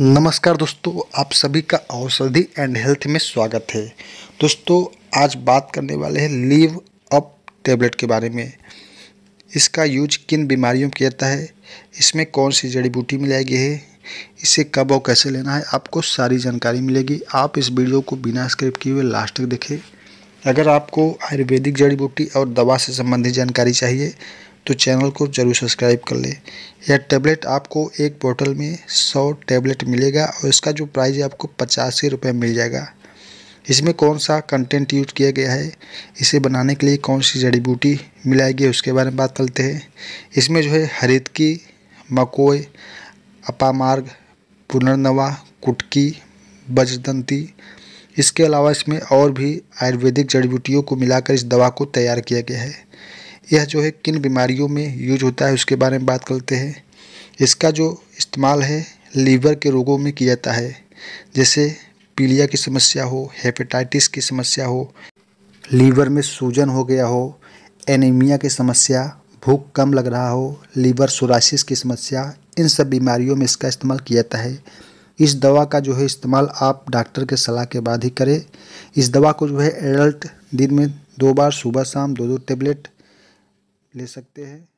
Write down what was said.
नमस्कार दोस्तों आप सभी का औषधि एंड हेल्थ में स्वागत है दोस्तों आज बात करने वाले हैं लीव अप टेबलेट के बारे में इसका यूज किन बीमारियों में किया है इसमें कौन सी जड़ी बूटी मिलाई गई है इसे कब और कैसे लेना है आपको सारी जानकारी मिलेगी आप इस वीडियो को बिना स्क्रिप्ट किए हुए लास्ट तक देखें अगर आपको आयुर्वेदिक जड़ी बूटी और दवा से संबंधित जानकारी चाहिए तो चैनल को जरूर सब्सक्राइब कर ले यह टैबलेट आपको एक बोतल में सौ टैबलेट मिलेगा और इसका जो प्राइस है आपको पचासी रुपये मिल जाएगा इसमें कौन सा कंटेंट यूज किया गया है इसे बनाने के लिए कौन सी जड़ी बूटी मिलाई गई उसके बारे में बात करते हैं इसमें जो है हरित की मकोई अपामार्ग पुनर्नवा कुटकी बजदंती इसके अलावा इसमें और भी आयुर्वेदिक जड़ी बूटियों को मिलाकर इस दवा को तैयार किया गया है यह जो है किन बीमारियों में यूज होता है उसके बारे में बात करते हैं इसका जो इस्तेमाल है लीवर के रोगों में किया जाता है जैसे पीलिया की समस्या हो हेपेटाइटिस की समस्या हो लीवर में सूजन हो गया हो एनीमिया की समस्या भूख कम लग रहा हो लीवर सोरासिस की समस्या इन सब बीमारियों में इसका इस्तेमाल किया जाता है इस दवा का जो है इस्तेमाल आप डॉक्टर के सलाह के बाद ही करें इस दवा को जो है एडल्ट दिन में दो बार सुबह शाम दो दो टेबलेट ले सकते हैं